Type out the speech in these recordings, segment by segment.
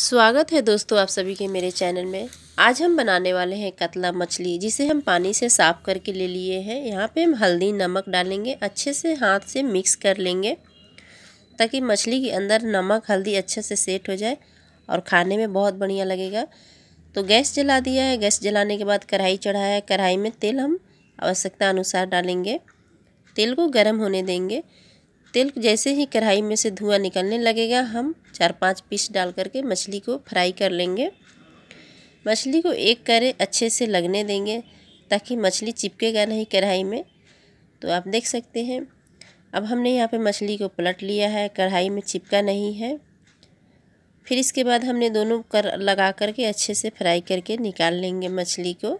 स्वागत है दोस्तों आप सभी के मेरे चैनल में आज हम बनाने वाले हैं कतला मछली जिसे हम पानी से साफ़ करके ले लिए हैं यहाँ पे हम हल्दी नमक डालेंगे अच्छे से हाथ से मिक्स कर लेंगे ताकि मछली के अंदर नमक हल्दी अच्छे से सेट हो जाए और खाने में बहुत बढ़िया लगेगा तो गैस जला दिया है गैस जलाने के बाद कढ़ाई चढ़ाया है कढ़ाई में तेल हम आवश्यकता अनुसार डालेंगे तेल को गर्म होने देंगे तेल जैसे ही कढ़ाई में से धुआं निकलने लगेगा हम चार पांच पीस डाल करके मछली को फ्राई कर लेंगे मछली को एक करे अच्छे से लगने देंगे ताकि मछली चिपकेगा नहीं कढ़ाई में तो आप देख सकते हैं अब हमने यहाँ पे मछली को पलट लिया है कढ़ाई में चिपका नहीं है फिर इसके बाद हमने दोनों कर लगा करके अच्छे से फ्राई करके निकाल लेंगे मछली को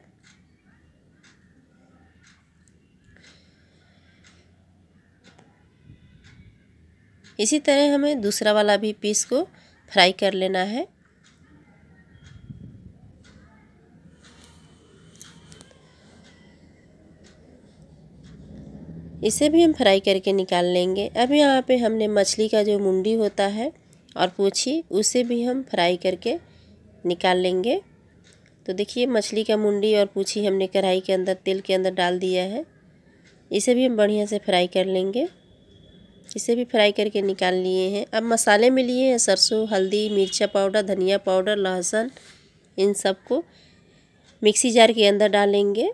इसी तरह हमें दूसरा वाला भी पीस को फ्राई कर लेना है इसे भी हम फ्राई करके निकाल लेंगे अब यहाँ पे हमने मछली का जो मुंडी होता है और पूछी उसे भी हम फ्राई करके निकाल लेंगे तो देखिए मछली का मुंडी और पूछी हमने कढ़ाई के अंदर तेल के अंदर डाल दिया है इसे भी हम बढ़िया से फ्राई कर लेंगे इसे भी फ्राई करके निकाल लिए हैं अब मसाले में लिए हैं सरसों हल्दी मिर्चा पाउडर धनिया पाउडर लहसुन इन सबको मिक्सी जार के अंदर डालेंगे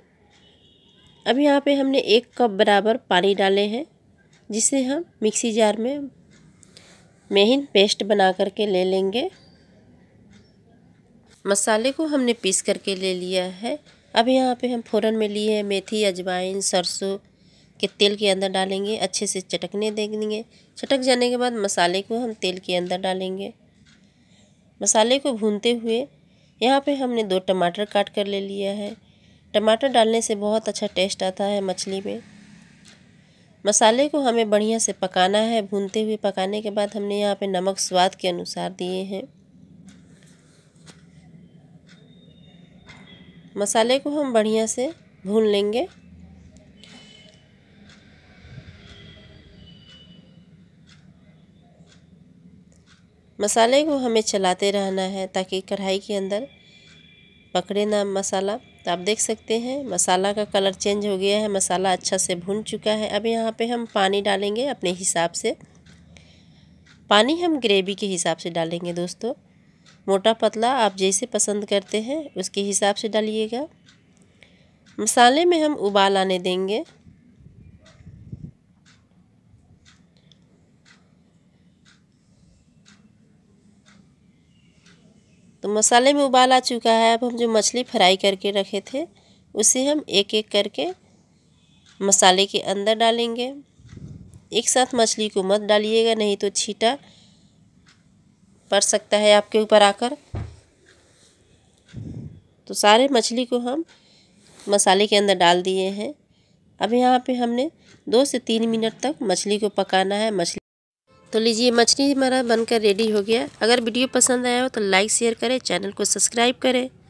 अब यहाँ पे हमने एक कप बराबर पानी डाले हैं जिसे हम मिक्सी जार में महीन पेस्ट बना करके ले लेंगे मसाले को हमने पीस करके ले लिया है अब यहाँ पे हम फ़ौरन में लिए हैं मेथी अजवाइन सरसों के तेल के अंदर डालेंगे अच्छे से चटकने देंगे चटक जाने के बाद मसाले को हम तेल के अंदर डालेंगे मसाले को भूनते हुए यहाँ पे हमने दो टमाटर काट कर ले लिया है टमाटर डालने से बहुत अच्छा टेस्ट आता है मछली में मसाले को हमें बढ़िया से पकाना है भूनते हुए पकाने के बाद हमने यहाँ पे नमक स्वाद के अनुसार दिए हैं मसाले को हम बढ़िया से भून लेंगे मसाले को हमें चलाते रहना है ताकि कढ़ाई के अंदर पकड़े ना मसाला तो आप देख सकते हैं मसाला का कलर चेंज हो गया है मसाला अच्छा से भून चुका है अब यहाँ पे हम पानी डालेंगे अपने हिसाब से पानी हम ग्रेवी के हिसाब से डालेंगे दोस्तों मोटा पतला आप जैसे पसंद करते हैं उसके हिसाब से डालिएगा मसाले में हम उबाल आने देंगे तो मसाले में उबाल आ चुका है अब हम जो मछली फ्राई करके रखे थे उसे हम एक एक करके मसाले के अंदर डालेंगे एक साथ मछली को मत डालिएगा नहीं तो छीटा पड़ सकता है आपके ऊपर आकर तो सारे मछली को हम मसाले के अंदर डाल दिए हैं अब यहाँ पे हमने दो से तीन मिनट तक मछली को पकाना है मछली तो लीजिए मछली हमारा बनकर रेडी हो गया अगर वीडियो पसंद आया हो तो लाइक शेयर करें चैनल को सब्सक्राइब करें